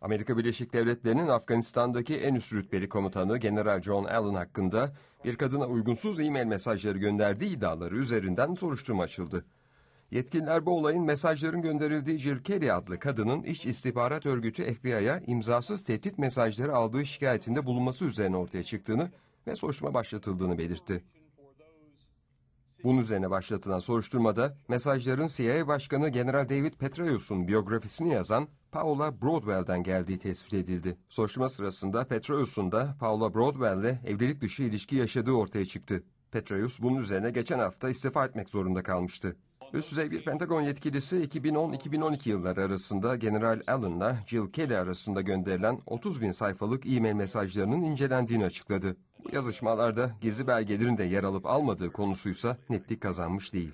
Amerika Birleşik Devletleri'nin Afganistan'daki en üst rütbeli komutanı General John Allen hakkında bir kadına uygunsuz e-mail mesajları gönderdiği iddiaları üzerinden soruşturma açıldı. Yetkililer bu olayın mesajların gönderildiği Jill Carey adlı kadının iç istihbarat örgütü FBI'ya imzasız tehdit mesajları aldığı şikayetinde bulunması üzerine ortaya çıktığını ve soruşturma başlatıldığını belirtti. Bunun üzerine başlatılan soruşturmada mesajların CIA Başkanı General David Petraeus'un biyografisini yazan Paula Broadwell'den geldiği tespit edildi. Soruşturma sırasında Petraeus'un da Paula Broadwell'le evlilik dışı ilişki yaşadığı ortaya çıktı. Petraeus bunun üzerine geçen hafta istifa etmek zorunda kalmıştı. Üst düzey bir Pentagon yetkilisi 2010-2012 yılları arasında General Allen'la Jill Kelly arasında gönderilen 30 bin sayfalık e-mail mesajlarının incelendiğini açıkladı. Yazışmalarda gizli belgelerin de yer alıp almadığı konusuysa netlik kazanmış değil.